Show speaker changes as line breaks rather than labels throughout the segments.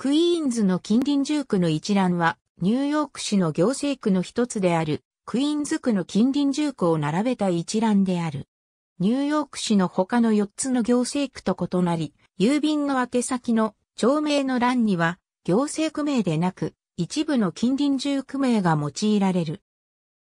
クイーンズの近隣住区の一覧は、ニューヨーク市の行政区の
一つである、クイーンズ区の近隣住区を並べた一覧である。ニューヨーク市の他の4つの行政区と異なり、郵便の宛先の町名の欄には、行政区名でなく、一部の近隣住区名が用いられる。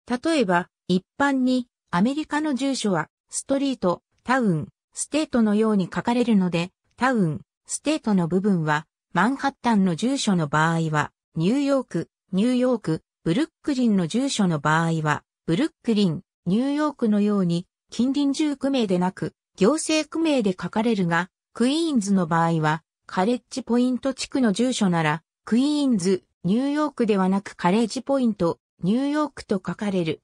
例えば、一般に、アメリカの住所は、ストリート、タウン、ステートのように書かれるので、タウン、ステートの部分は、マンハッタンの住所の場合は、ニューヨーク、ニューヨーク、ブルックリンの住所の場合は、ブルックリン、ニューヨークのように、近隣住区名でなく、行政区名で書かれるが、クイーンズの場合は、カレッジポイント地区の住所なら、クイーンズ、ニューヨークではなくカレッジポイント、ニューヨークと書かれる。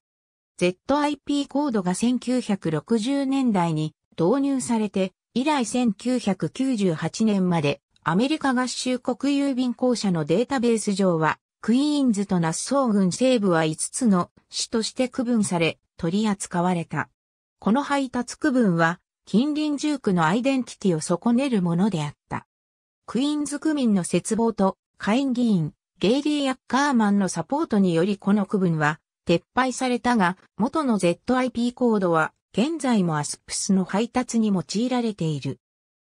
ZIP コードが1960年代に導入されて、以来1998年までアメリカ合衆国郵便公社のデータベース上は、クイーンズとナッソー郡西部は5つの市として区分され、取り扱われた。この配達区分は、近隣住区のアイデンティティを損ねるものであった。クイーンズ区民の絶望と、下院議員、ゲイリー・アッカーマンのサポートによりこの区分は、撤廃されたが、元の ZIP コードは、現在もアスプスの配達に用いられている。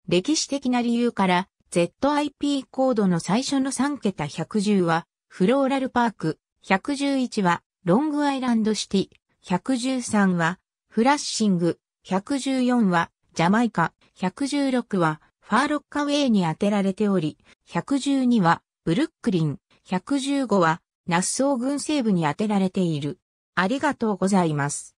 歴史的な理由から、ZIP コードの最初の3桁110は、フローラルパーク、111は、ロングアイランドシティ、113は、フラッシング、114は、ジャマイカ、116は、ファーロッカウェイに当てられており、112は、ブルックリン、115は、ナッソー軍西部に当て
られている。ありがとうございます。